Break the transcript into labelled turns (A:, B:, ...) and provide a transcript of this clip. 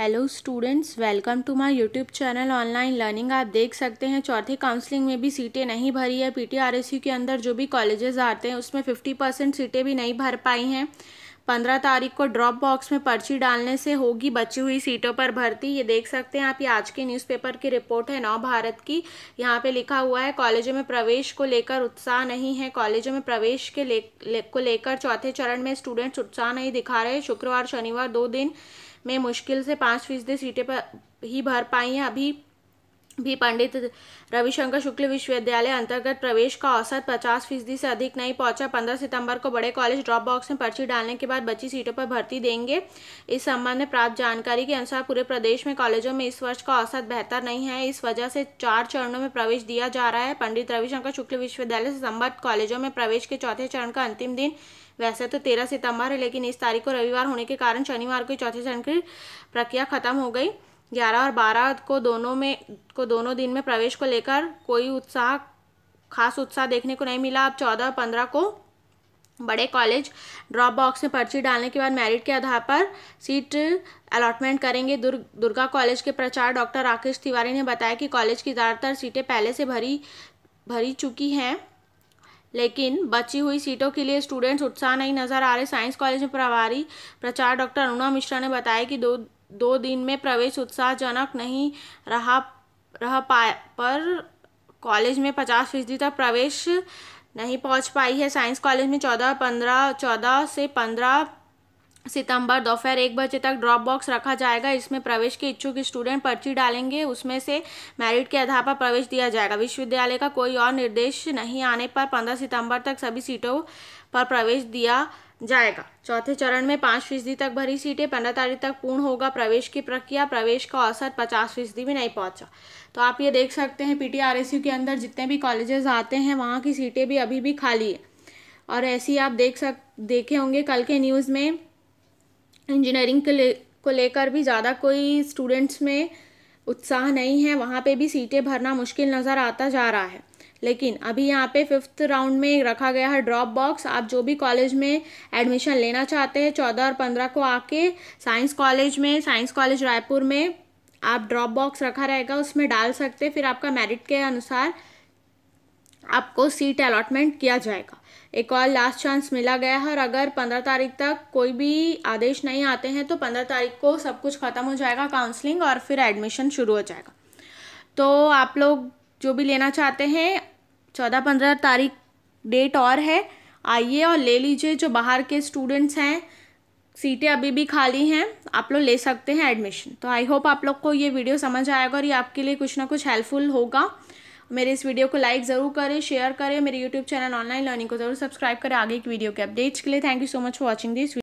A: hello students welcome to my YouTube channel online learning आप देख सकते हैं चौथे काउंसलिंग में भी सीटें नहीं भरी है पीटीआरएसयू के अंदर जो भी कॉलेजेस आते हैं उसमें फिफ्टी परसेंट सीटें भी नहीं भर पाई हैं पंद्रह तारीख को ड्रॉप बॉक्स में पर्ची डालने से होगी बची हुई सीटों पर भर्ती ये देख सकते हैं आप ये आज के न्यूज़पेपर की रिपोर्ट है नव भारत की यहाँ पे लिखा हुआ है कॉलेजों में प्रवेश को लेकर उत्साह नहीं है कॉलेजों में प्रवेश के ले, ले, को लेकर चौथे चरण में स्टूडेंट्स उत्साह नहीं दिखा रहे शुक्रवार शनिवार दो दिन में मुश्किल से पाँच फीसदी सीटें पर ही भर पाई हैं अभी भी पंडित रविशंकर शुक्ल विश्वविद्यालय अंतर्गत प्रवेश का औसत 50 फीसदी से अधिक नहीं पहुंचा 15 सितंबर को बड़े कॉलेज ड्रॉप बॉक्स में पर्ची डालने के बाद बची सीटों पर भर्ती देंगे इस संबंध में प्राप्त जानकारी के अनुसार पूरे प्रदेश में कॉलेजों में इस वर्ष का औसत बेहतर नहीं है इस वजह से चार चरणों में प्रवेश दिया जा रहा है पंडित रविशंकर शुक्ल विश्वविद्यालय से संबद्ध कॉलेजों में प्रवेश के चौथे चरण का अंतिम दिन वैसे तो तेरह सितंबर है लेकिन इस तारीख को रविवार होने के कारण शनिवार को चौथे चरण की प्रक्रिया खत्म हो गई ग्यारह और बारह को दोनों में को दोनों दिन में प्रवेश को लेकर कोई उत्साह खास उत्साह देखने को नहीं मिला अब चौदह और पंद्रह को बड़े कॉलेज ड्रॉप बॉक्स में पर्ची डालने के बाद मेरिट के आधार पर सीट अलॉटमेंट करेंगे दुर, दुर्गा कॉलेज के प्रचार डॉक्टर राकेश तिवारी ने बताया कि कॉलेज की ज़्यादातर सीटें पहले से भरी भरी चुकी हैं लेकिन बची हुई सीटों के लिए स्टूडेंट्स उत्साह नहीं नजर आ रहे साइंस कॉलेज में प्रभारी प्रचार डॉक्टर अरुणा मिश्रा ने बताया कि दो दो दिन में प्रवेश उत्साहजनक नहीं रहा रह पाया पर कॉलेज में पचास फीसदी तक प्रवेश नहीं पहुंच पाई है साइंस कॉलेज में चौदह पंद्रह चौदह से पंद्रह सितंबर दोपहर एक बजे तक ड्रॉप बॉक्स रखा जाएगा इसमें प्रवेश के इच्छुक स्टूडेंट पर्ची डालेंगे उसमें से मेरिट के आधार पर प्रवेश दिया जाएगा विश्वविद्यालय का कोई और निर्देश नहीं आने पर पंद्रह सितंबर तक सभी सीटों पर प्रवेश दिया जाएगा चौथे चरण में पाँच फीसदी तक भरी सीटें पंद्रह तारीख तक पूर्ण होगा प्रवेश की प्रक्रिया प्रवेश का औसत पचास फीसदी भी नहीं पहुंचा तो आप ये देख सकते हैं पी के अंदर जितने भी कॉलेजेस आते हैं वहाँ की सीटें भी अभी भी खाली है और ऐसी आप देख सक देखे होंगे कल के न्यूज़ में इंजीनियरिंग के ले को लेकर भी ज़्यादा कोई स्टूडेंट्स में उत्साह नहीं है वहाँ पे भी सीटें भरना मुश्किल नज़र आता जा रहा है लेकिन अभी यहाँ पे फिफ्थ राउंड में रखा गया है ड्रॉप बॉक्स आप जो भी कॉलेज में एडमिशन लेना चाहते हैं चौदह और पंद्रह को आके साइंस कॉलेज में साइंस कॉलेज रायपुर में आप ड्रॉप बॉक्स रखा रहेगा उसमें डाल सकते फिर आपका मेरिट के अनुसार आपको सीट अलॉटमेंट किया जाएगा एक और लास्ट चांस मिला गया है और अगर पंद्रह तारीख तक कोई भी आदेश नहीं आते हैं तो पंद्रह तारीख को सब कुछ ख़त्म हो जाएगा काउंसलिंग और फिर एडमिशन शुरू हो जाएगा तो आप लोग जो भी लेना चाहते हैं चौदह पंद्रह तारीख डेट और है आइए और ले लीजिए जो बाहर के स्टूडेंट्स हैं सीटें अभी भी खाली हैं आप लोग ले सकते हैं एडमिशन तो आई होप आप लोग को ये वीडियो समझ आएगा और ये आपके लिए कुछ ना कुछ हेल्पफुल होगा मेरे इस वीडियो को लाइक ज़रूर करें शेयर करें मेरे यूट्यूब चैनल ऑनलाइन लर्निंग को ज़रूर सब्सक्राइब करें आगे की वीडियो के अपडेट्स के लिए thank you so much for watching this